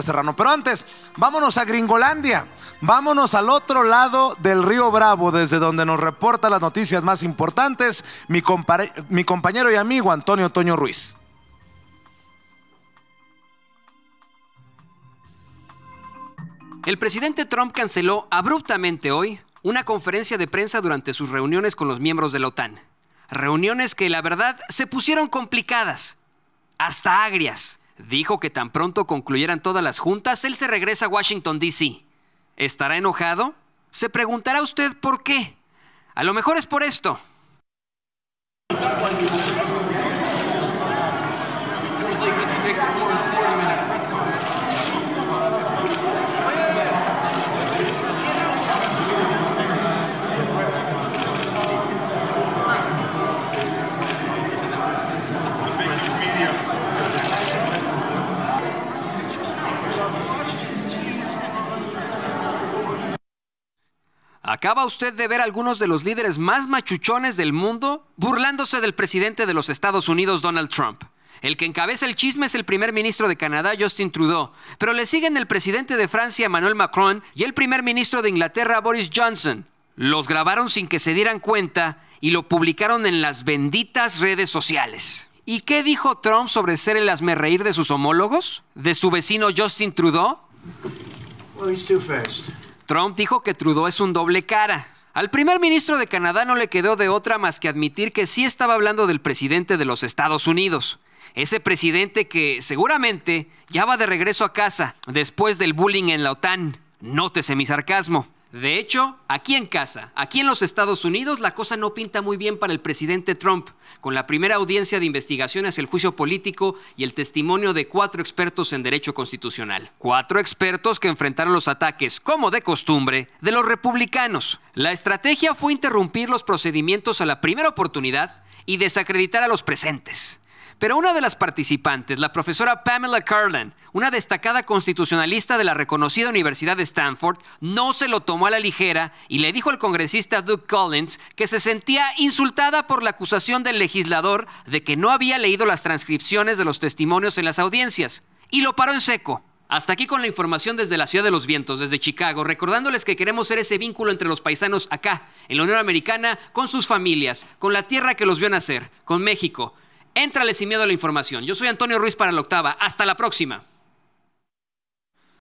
Serrano. Pero antes, vámonos a Gringolandia, vámonos al otro lado del río Bravo, desde donde nos reporta las noticias más importantes mi, mi compañero y amigo Antonio Toño Ruiz. El presidente Trump canceló abruptamente hoy una conferencia de prensa durante sus reuniones con los miembros de la OTAN. Reuniones que la verdad se pusieron complicadas, hasta agrias. Dijo que tan pronto concluyeran todas las juntas, él se regresa a Washington, D.C. ¿Estará enojado? Se preguntará usted por qué. A lo mejor es por esto. Acaba usted de ver a algunos de los líderes más machuchones del mundo burlándose del presidente de los Estados Unidos, Donald Trump. El que encabeza el chisme es el primer ministro de Canadá, Justin Trudeau, pero le siguen el presidente de Francia, Emmanuel Macron, y el primer ministro de Inglaterra, Boris Johnson. Los grabaron sin que se dieran cuenta y lo publicaron en las benditas redes sociales. ¿Y qué dijo Trump sobre ser el reír de sus homólogos? ¿De su vecino Justin Trudeau? Well, he's too Trump dijo que Trudeau es un doble cara. Al primer ministro de Canadá no le quedó de otra más que admitir que sí estaba hablando del presidente de los Estados Unidos. Ese presidente que seguramente ya va de regreso a casa después del bullying en la OTAN. Nótese mi sarcasmo. De hecho, aquí en casa, aquí en los Estados Unidos, la cosa no pinta muy bien para el presidente Trump, con la primera audiencia de investigación hacia el juicio político y el testimonio de cuatro expertos en derecho constitucional. Cuatro expertos que enfrentaron los ataques, como de costumbre, de los republicanos. La estrategia fue interrumpir los procedimientos a la primera oportunidad y desacreditar a los presentes. Pero una de las participantes, la profesora Pamela Carlin, una destacada constitucionalista de la reconocida Universidad de Stanford, no se lo tomó a la ligera y le dijo al congresista Doug Collins que se sentía insultada por la acusación del legislador de que no había leído las transcripciones de los testimonios en las audiencias. Y lo paró en seco. Hasta aquí con la información desde la Ciudad de los Vientos, desde Chicago, recordándoles que queremos ser ese vínculo entre los paisanos acá, en la Unión Americana, con sus familias, con la tierra que los vio nacer, con México. Éntrale sin miedo a la información. Yo soy Antonio Ruiz para la octava. Hasta la próxima.